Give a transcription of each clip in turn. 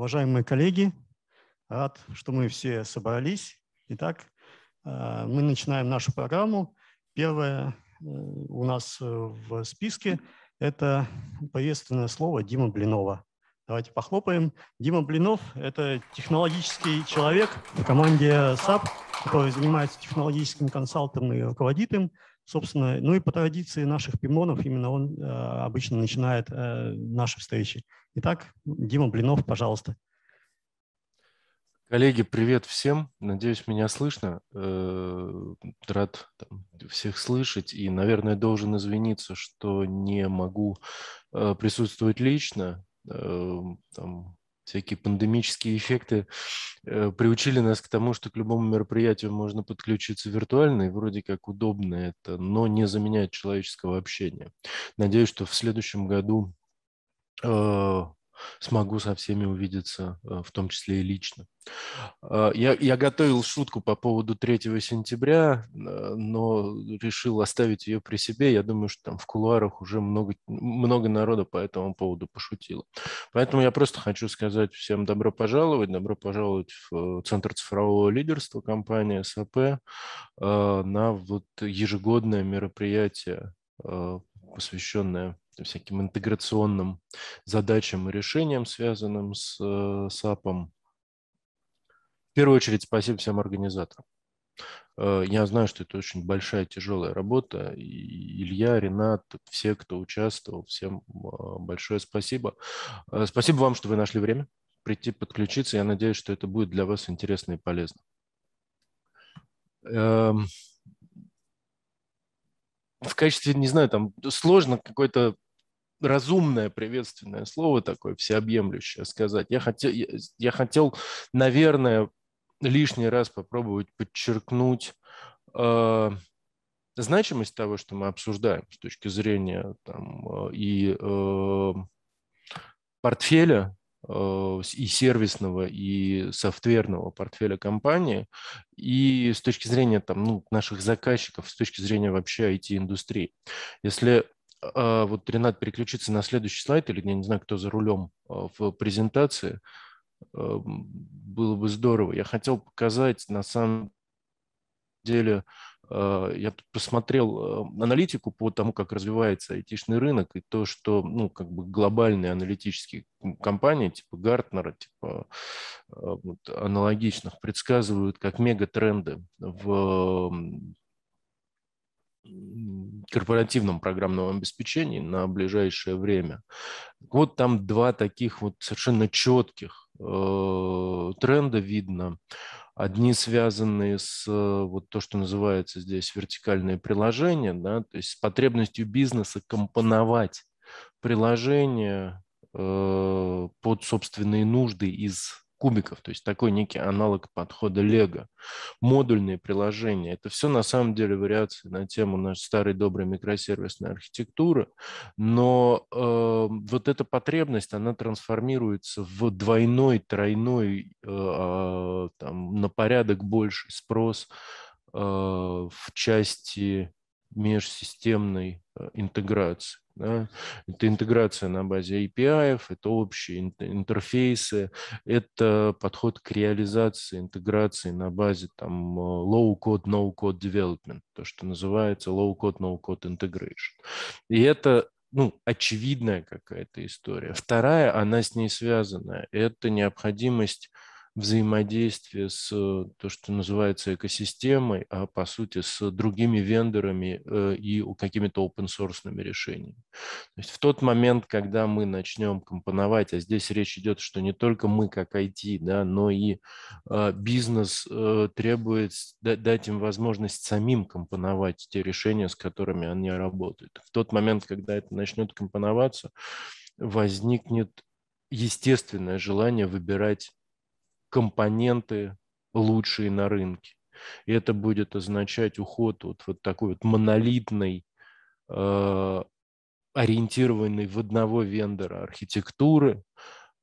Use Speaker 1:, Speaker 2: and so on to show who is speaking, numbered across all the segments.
Speaker 1: Уважаемые коллеги, рад, что мы все собрались. Итак, э, мы начинаем нашу программу. Первое э, у нас э, в списке – это приветственное слово Дима Блинова. Давайте похлопаем. Дима Блинов – это технологический человек в команде SAP, который занимается технологическим консалтом и руководит им – Собственно, ну и по традиции наших пимонов именно он э, обычно начинает э, наши встречи. Итак, Дима Блинов, пожалуйста.
Speaker 2: Коллеги, привет всем. Надеюсь, меня слышно. Э, рад всех слышать. И, наверное, должен извиниться, что не могу э, присутствовать лично. Э, там, всякие пандемические эффекты э, приучили нас к тому, что к любому мероприятию можно подключиться виртуально, и вроде как удобно это, но не заменяет человеческого общения. Надеюсь, что в следующем году э, смогу со всеми увидеться, э, в том числе и лично. А, я, я готовил шутку по поводу 3 сентября, э, но решил оставить ее при себе. Я думаю, что там в кулуарах уже много, много народа по этому поводу пошутило. Поэтому я просто хочу сказать всем добро пожаловать, добро пожаловать в э, Центр цифрового лидерства компании САП на вот ежегодное мероприятие, посвященное допустим, всяким интеграционным задачам и решениям, связанным с э, САПом. В первую очередь спасибо всем организаторам. Э, я знаю, что это очень большая, тяжелая работа. Илья, Ренат, все, кто участвовал, всем э, большое спасибо. Спасибо вам, что вы нашли время прийти подключиться. Я надеюсь, что это будет для вас интересно и полезно. Эм, в качестве, не знаю, там сложно какой-то разумное приветственное слово такое всеобъемлющее сказать. Я хотел, я, я хотел наверное, лишний раз попробовать подчеркнуть э, значимость того, что мы обсуждаем с точки зрения там, э, и э, портфеля, э, и сервисного, и софтверного портфеля компании, и с точки зрения там, ну, наших заказчиков, с точки зрения вообще IT-индустрии. Если а, вот, Ренат, переключиться на следующий слайд, или я не знаю, кто за рулем а, в презентации, а, было бы здорово. Я хотел показать, на самом деле, я тут посмотрел аналитику по тому, как развивается айтишный рынок, и то, что ну, как бы глобальные аналитические компании, типа Гартнера, типа вот, аналогичных, предсказывают как мегатренды в корпоративном программном обеспечении на ближайшее время. Вот там два таких вот совершенно четких э, тренда видно. Одни связаны с э, вот то, что называется здесь вертикальные приложения, да, то есть с потребностью бизнеса компоновать приложения э, под собственные нужды из кубиков, то есть такой некий аналог подхода Лего. Модульные приложения – это все на самом деле вариации на тему нашей старой доброй микросервисной архитектуры, но э, вот эта потребность, она трансформируется в двойной, тройной, э, а, там, на порядок больше спрос э, в части межсистемной э, интеграции. Да? Это интеграция на базе API, это общие интерфейсы, это подход к реализации интеграции на базе там э, low-code, no-code development, то, что называется low-code, no-code integration. И это ну, очевидная какая-то история. Вторая, она с ней связана, это необходимость взаимодействие с э, то, что называется экосистемой, а по сути с другими вендорами э, и какими-то open-source решениями. То есть в тот момент, когда мы начнем компоновать, а здесь речь идет, что не только мы как IT, да, но и а, бизнес э, требует дать им возможность самим компоновать те решения, с которыми они работают. В тот момент, когда это начнет компоноваться, возникнет естественное желание выбирать компоненты лучшие на рынке. И это будет означать уход от вот такой вот монолитной, э, ориентированной в одного вендора архитектуры.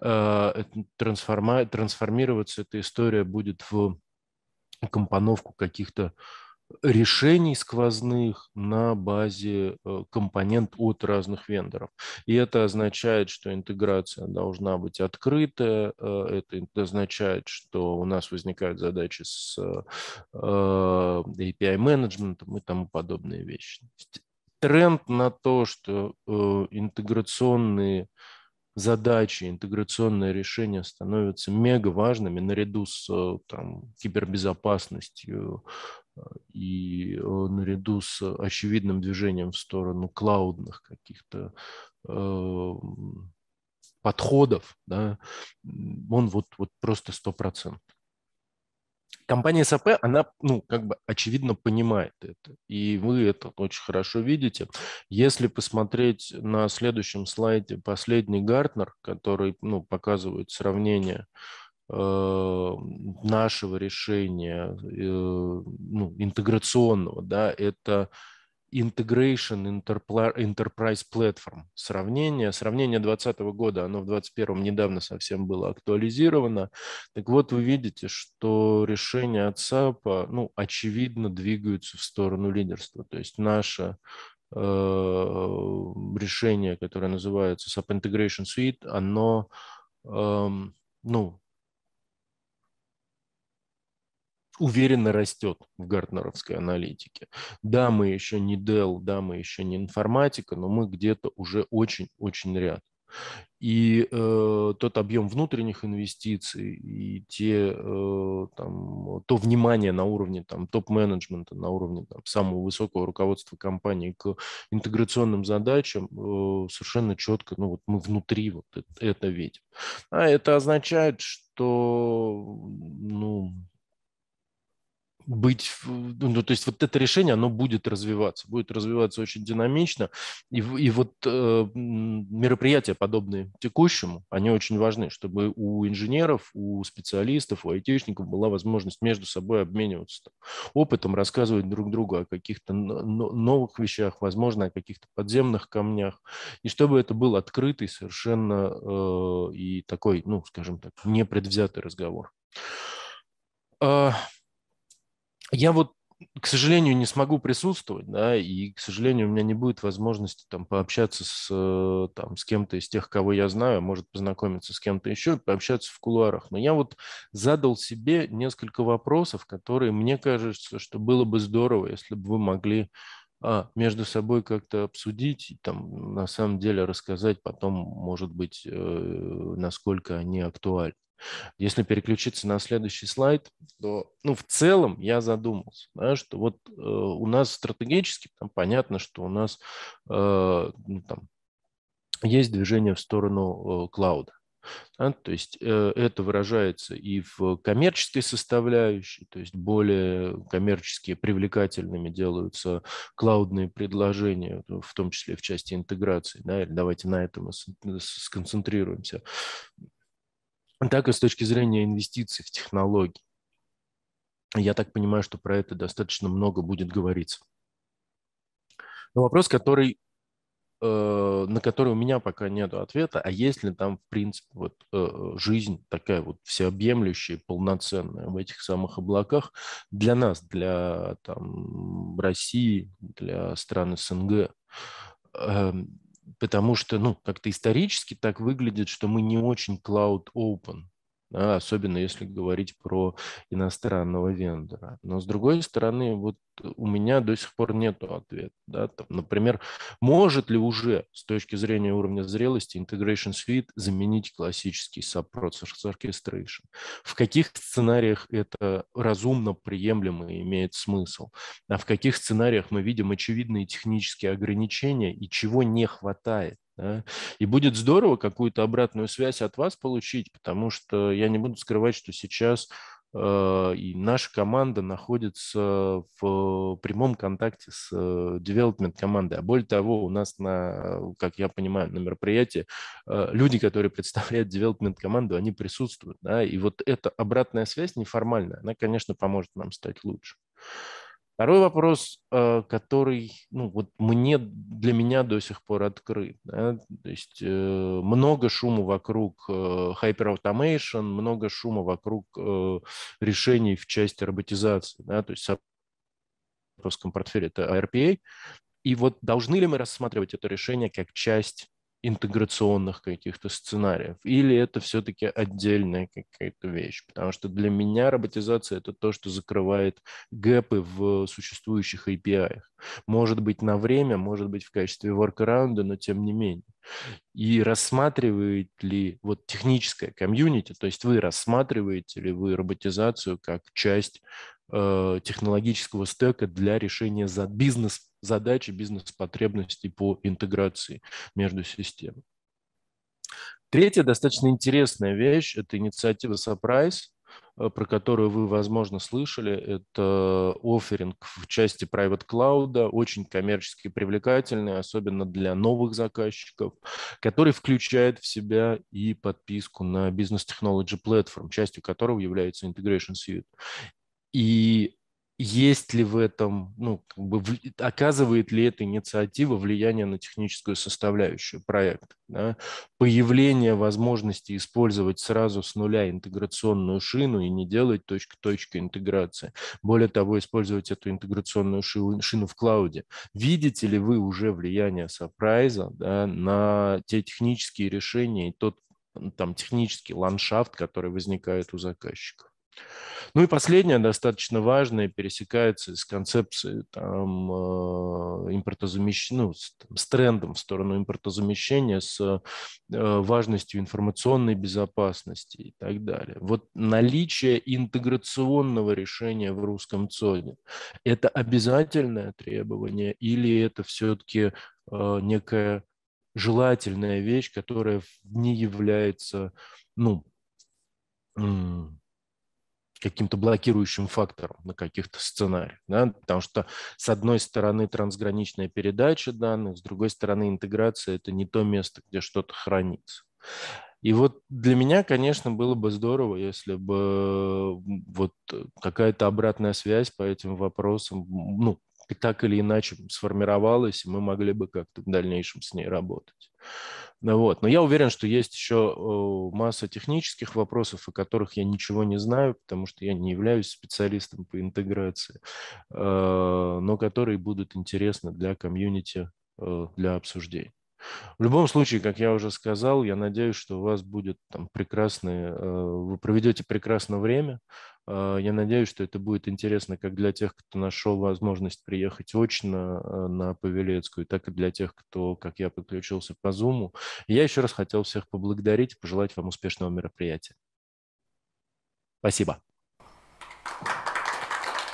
Speaker 2: Э, трансформа, трансформироваться эта история будет в компоновку каких-то решений сквозных на базе э, компонент от разных вендоров. И это означает, что интеграция должна быть открытая, э, это означает, что у нас возникают задачи с э, API-менеджментом и тому подобные вещи. Тренд на то, что интеграционные задачи, интеграционные решения становятся мега важными наряду с э, там, кибербезопасностью э, и э, наряду с очевидным движением в сторону клаудных каких-то э, подходов, да, он вот, вот просто сто 100% компания САП, она, ну, как бы очевидно понимает это. И вы это очень хорошо видите. Если посмотреть на следующем слайде последний Гартнер, который, ну, показывает сравнение э, нашего решения э, ну, интеграционного, да, это Integration Enterprise Platform. Сравнение. Сравнение 2020 года, оно в 2021 недавно совсем было актуализировано. Так вот, вы видите, что решения от SAP, ну, очевидно, двигаются в сторону лидерства. То есть наша э, решение, которое называется SAP Integration Suite, оно, эм, ну, уверенно растет в гартнеровской аналитике. Да, мы еще не Dell, да, мы еще не информатика, но мы где-то уже очень-очень ряд. И э, тот объем внутренних инвестиций и те, э, там, то внимание на уровне там, топ-менеджмента, на уровне там, самого высокого руководства компании к интеграционным задачам э, совершенно четко, ну вот мы внутри вот это, это видим. А это означает, что ну, быть, ну, то есть вот это решение, оно будет развиваться, будет развиваться очень динамично, и, и вот э, мероприятия, подобные текущему, они очень важны, чтобы у инженеров, у специалистов, у айтишников была возможность между собой обмениваться там, опытом, рассказывать друг другу о каких-то новых вещах, возможно, о каких-то подземных камнях, и чтобы это был открытый совершенно э, и такой, ну, скажем так, непредвзятый разговор. А, я вот к сожалению, не смогу присутствовать, да, и, к сожалению, у меня не будет возможности там пообщаться с, э, там, с кем-то из тех, кого я знаю, а может познакомиться с кем-то еще, пообщаться в кулуарах. Но я вот задал себе несколько вопросов, которые, мне кажется, что было бы здорово, если бы вы могли а, между собой как-то обсудить, и, там, на самом деле рассказать потом, может быть, э, насколько они актуальны. Если переключиться на следующий слайд, то ну, в целом я задумался, да, что вот э, у нас стратегически там, понятно, что у нас э, ну, там, есть движение в сторону э, клауда. Да, то есть э, это выражается и в коммерческой составляющей, то есть более коммерчески привлекательными делаются клаудные предложения, в том числе в части интеграции. Да, или давайте на этом сконцентрируемся так и с точки зрения инвестиций в технологии. Я так понимаю, что про это достаточно много будет говориться. Но вопрос, который, э, на который у меня пока нет ответа, а есть ли там, в принципе, вот, э, жизнь такая вот всеобъемлющая, полноценная в этих самых облаках для нас, для там, России, для стран СНГ. Э, потому что, ну, как-то исторически так выглядит, что мы не очень cloud open, да, особенно если говорить про иностранного вендора. Но с другой стороны, вот у меня до сих пор нет ответа. Да? Там, например, может ли уже с точки зрения уровня зрелости Integration Suite заменить классический subprocess orchestration? В каких сценариях это разумно приемлемо и имеет смысл? А в каких сценариях мы видим очевидные технические ограничения и чего не хватает? Да? И будет здорово какую-то обратную связь от вас получить, потому что я не буду скрывать, что сейчас Э, и наша команда находится в прямом контакте с development э, командой. А более того, у нас на, э, как я понимаю, на мероприятии люди, которые представляют development команду, они присутствуют. Да? И вот эта обратная связь неформальная, она, конечно, поможет нам стать лучше. Второй вопрос, э, который ну, вот мне, для меня до сих пор открыт. Да? То есть э, много шума вокруг э, hyper-automation, много шума вокруг решений в части роботизации. Да? То есть в запуском портфеле это RPA. И вот должны ли мы рассматривать это решение как часть интеграционных каких-то сценариев, или это все-таки отдельная какая-то вещь, потому что для меня роботизация это то, что закрывает гэпы в существующих API. Может быть на время, может быть в качестве воркараунда, но тем не менее. И рассматривает ли вот техническая комьюнити, то есть вы рассматриваете ли вы роботизацию как часть э, технологического стека для решения за бизнес задачи бизнес-потребностей по интеграции между системами. Третья достаточно интересная вещь – это инициатива Surprise, э, про которую вы, возможно, слышали, это оферинг в части private cloud, очень коммерчески привлекательный, особенно для новых заказчиков, который включает в себя и подписку на бизнес Technology платформ, частью которого является Integration Suite. И есть ли в этом, ну, как бы, оказывает ли эта инициатива влияние на техническую составляющую проекта. Да? Появление возможности использовать сразу с нуля интеграционную шину и не делать точка-точка интеграции. Более того, использовать эту интеграционную шину в клауде. Видите ли вы уже влияние сапрайза да, на те технические решения и тот там технический ландшафт, который возникает у заказчиков. Ну и последнее, достаточно важное, пересекается с концепцией там, э, импортозамещения, ну, с, там, с трендом в сторону импортозамещения, с э, важностью информационной безопасности и так далее. Вот наличие интеграционного решения в русском ЦОДе – это обязательное требование или это все-таки э, некая желательная вещь, которая не является ну, каким-то блокирующим фактором на каких-то сценариях. Да? Потому что, с одной стороны, трансграничная передача данных, с другой стороны, интеграция – это не то место, где что-то хранится. И вот для меня, конечно, было бы здорово, если бы вот какая-то обратная связь по этим вопросам, ну, так или иначе сформировалась, и мы могли бы как-то в дальнейшем с ней работать. Ну вот. Но я уверен, что есть еще э, масса технических вопросов, о которых я ничего не знаю, потому что я не являюсь специалистом по интеграции, э, но которые будут интересны для комьюнити, э, для обсуждений. В любом случае, как я уже сказал, я надеюсь, что у вас будет там прекрасное, э, вы проведете прекрасное время. Э, я надеюсь, что это будет интересно как для тех, кто нашел возможность приехать очно э, на Павелецкую, так и для тех, кто, как я, подключился по Zoom. Я еще раз хотел всех поблагодарить и пожелать вам успешного мероприятия. Спасибо.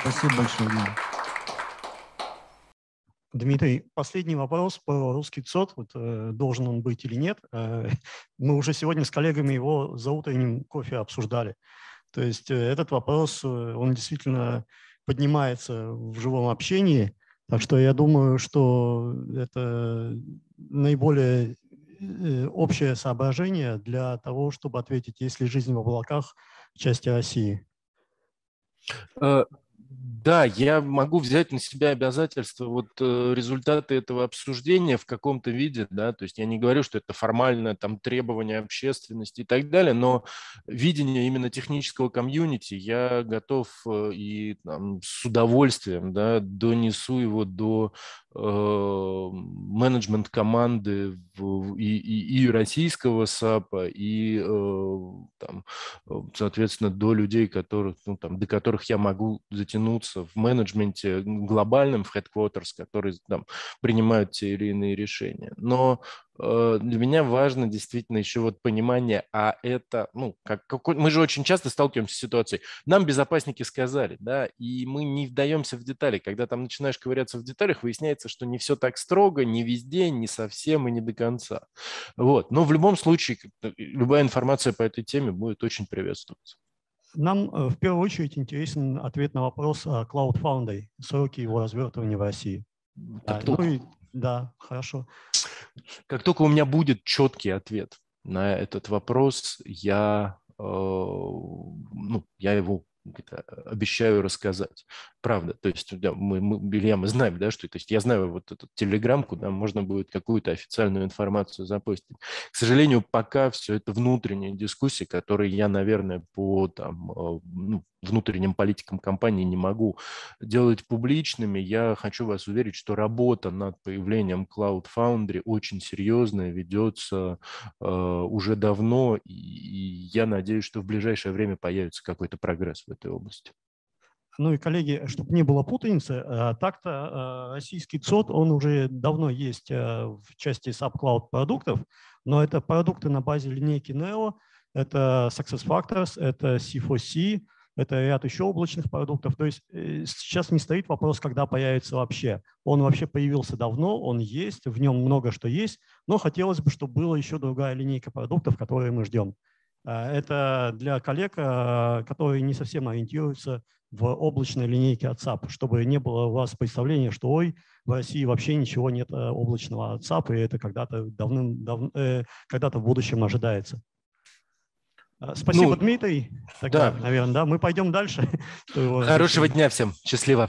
Speaker 2: Спасибо большое.
Speaker 1: Дмитрий, последний вопрос про русский ЦОД, вот, э, должен он быть или нет. Э, мы уже сегодня с коллегами его за утренним кофе обсуждали. То есть э, этот вопрос, он действительно поднимается в живом общении. Так что я думаю, что это наиболее общее соображение для того, чтобы ответить, есть ли жизнь в облаках в части России.
Speaker 2: Да, я могу взять на себя обязательство вот э, результаты этого обсуждения в каком-то виде, да, то есть я не говорю, что это формальное там требование общественности и так далее, но видение именно технического комьюнити я готов э, и там, с удовольствием, да, донесу его до э, менеджмент команды в, и, и, и российского САПа, и э, там, соответственно, до людей, которых, ну, там, до которых я могу затянуть растянуться в менеджменте глобальном, в headquarters, которые там, принимают те или иные решения. Но э, для меня важно действительно еще вот понимание, а это, ну, как, какой, мы же очень часто сталкиваемся с ситуацией. Нам безопасники сказали, да, и мы не вдаемся в детали. Когда там начинаешь ковыряться в деталях, выясняется, что не все так строго, не везде, не совсем и не до конца. Вот. Но в любом случае, любая информация по этой теме будет очень приветствоваться.
Speaker 1: Нам э, в первую очередь интересен ответ на вопрос о Cloud Foundry, сроки его развертывания в России. Как а, только... ну и, да, хорошо.
Speaker 2: Как только у меня будет четкий ответ на этот вопрос, я, э, ну, я его ну, типа, обещаю рассказать. Правда, то есть да, мы, мы, Илья, мы знаем, да, что то есть я знаю вот эту телеграмку, куда можно будет какую-то официальную информацию запустить. К сожалению, пока все это внутренняя дискуссия, которую я, наверное, по там, э, ну, внутренним политикам компании не могу делать публичными. Я хочу вас уверить, что работа над появлением Cloud Foundry очень серьезная, ведется э, уже давно, и, и я надеюсь, что в ближайшее время появится какой-то прогресс в этой области.
Speaker 1: Ну и, коллеги, чтобы не было путаницы, э, так-то э, российский ЦОД, он уже давно есть э, в части SubCloud продуктов, но это продукты на базе линейки Neo, это SuccessFactors, это C4C, это ряд еще облачных продуктов. То есть сейчас не стоит вопрос, когда появится вообще. Он вообще появился давно, он есть, в нем много что есть, но хотелось бы, чтобы была еще другая линейка продуктов, которые мы ждем. Э, это для коллег, э, которые не совсем ориентируются в облачной линейке от SAP, чтобы не было у вас представления, что ой, в России вообще ничего нет э, облачного от SAP, и это когда-то давным, давно, э, когда-то в будущем ожидается. Спасибо, ну, Дмитрий. Тогда, да. наверное, да, мы пойдем дальше. Хорошего дня
Speaker 2: всем. Счастливо.